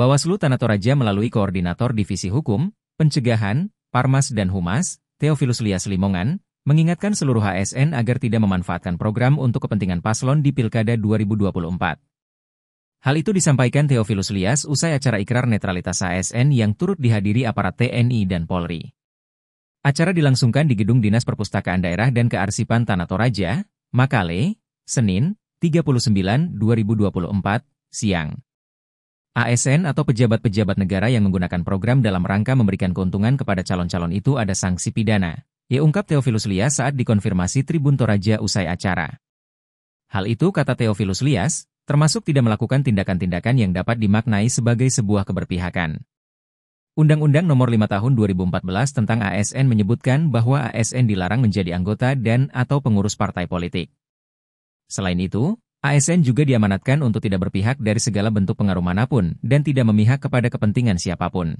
Bawaslu Tanah Toraja melalui Koordinator Divisi Hukum, Pencegahan, Parmas dan Humas, Teofilus Lias Limongan, mengingatkan seluruh ASN agar tidak memanfaatkan program untuk kepentingan paslon di Pilkada 2024. Hal itu disampaikan Teofilus Lias usai acara ikrar netralitas ASN yang turut dihadiri aparat TNI dan Polri. Acara dilangsungkan di Gedung Dinas Perpustakaan Daerah dan Kearsipan Tanah Toraja, Makale, Senin, 39 2024, siang. ASN atau pejabat-pejabat negara yang menggunakan program dalam rangka memberikan keuntungan kepada calon-calon itu ada sanksi pidana. Ya ungkap Teofilus Lias saat dikonfirmasi Tribun Toraja usai acara. Hal itu kata Teofilus Lias, termasuk tidak melakukan tindakan-tindakan yang dapat dimaknai sebagai sebuah keberpihakan. Undang-Undang Nomor 5 Tahun 2014 tentang ASN menyebutkan bahwa ASN dilarang menjadi anggota dan atau pengurus partai politik. Selain itu, ASN juga diamanatkan untuk tidak berpihak dari segala bentuk pengaruh manapun dan tidak memihak kepada kepentingan siapapun.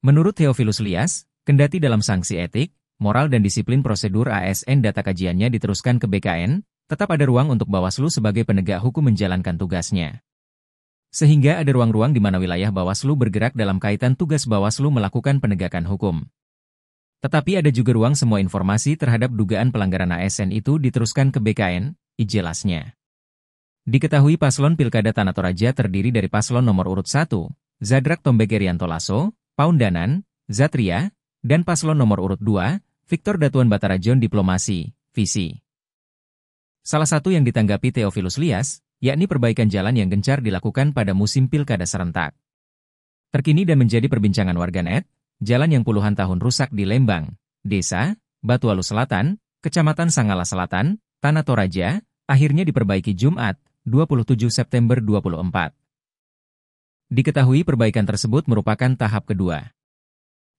Menurut Theophilus Lias, kendati dalam sanksi etik, moral dan disiplin prosedur ASN data kajiannya diteruskan ke BKN, tetap ada ruang untuk Bawaslu sebagai penegak hukum menjalankan tugasnya. Sehingga ada ruang-ruang di mana wilayah Bawaslu bergerak dalam kaitan tugas Bawaslu melakukan penegakan hukum. Tetapi ada juga ruang semua informasi terhadap dugaan pelanggaran ASN itu diteruskan ke BKN, ijelasnya. Diketahui paslon Pilkada Tanah Toraja terdiri dari paslon nomor urut 1, Zadrak Tombegerianto Lasso, Paundanan, Zatria, dan paslon nomor urut 2, Victor Datuan Batarajon Diplomasi, Visi. Salah satu yang ditanggapi Teofilus Lias, yakni perbaikan jalan yang gencar dilakukan pada musim Pilkada serentak. Terkini dan menjadi perbincangan warganet, jalan yang puluhan tahun rusak di Lembang, Desa, Batualu Selatan, Kecamatan Sangala Selatan, Tanah Toraja, akhirnya diperbaiki Jumat, 27 September 24. Diketahui perbaikan tersebut merupakan tahap kedua.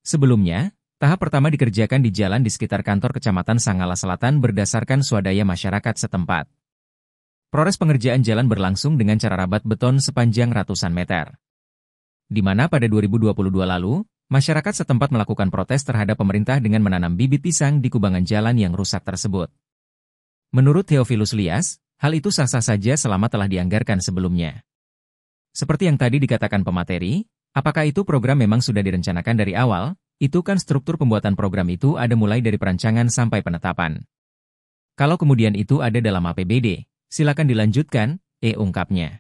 Sebelumnya, tahap pertama dikerjakan di jalan di sekitar kantor Kecamatan Sangala Selatan berdasarkan swadaya masyarakat setempat. Proses pengerjaan jalan berlangsung dengan cara rabat beton sepanjang ratusan meter. Di mana pada 2022 lalu, masyarakat setempat melakukan protes terhadap pemerintah dengan menanam bibit pisang di kubangan jalan yang rusak tersebut. Menurut Theophilus Lias, Hal itu sah-sah saja selama telah dianggarkan sebelumnya. Seperti yang tadi dikatakan pemateri, apakah itu program memang sudah direncanakan dari awal? Itu kan struktur pembuatan program itu ada mulai dari perancangan sampai penetapan. Kalau kemudian itu ada dalam APBD, silakan dilanjutkan, E ungkapnya.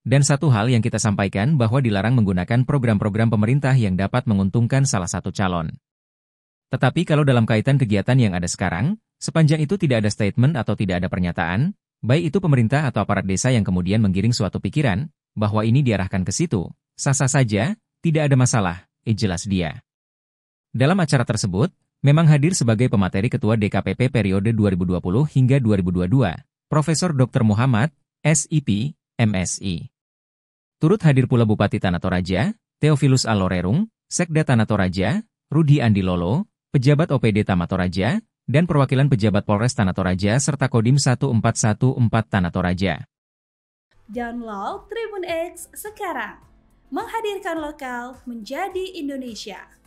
Dan satu hal yang kita sampaikan bahwa dilarang menggunakan program-program pemerintah yang dapat menguntungkan salah satu calon. Tetapi kalau dalam kaitan kegiatan yang ada sekarang, sepanjang itu tidak ada statement atau tidak ada pernyataan, Baik itu pemerintah atau aparat desa yang kemudian menggiring suatu pikiran, bahwa ini diarahkan ke situ, sah-sah saja, tidak ada masalah, eh jelas dia. Dalam acara tersebut, memang hadir sebagai pemateri Ketua DKPP periode 2020 hingga 2022, Profesor Dr. Muhammad, SIP, MSI. Turut hadir pula Bupati Tanatoraja, Teofilus Alorerung, Sekda Tanatoraja, Rudi Andilolo, pejabat OPD Tamatoraja, dan perwakilan pejabat Polres Tanatoraja serta Kodim 1414 Tanatoraja. Download Tribun X sekarang, menghadirkan lokal menjadi Indonesia.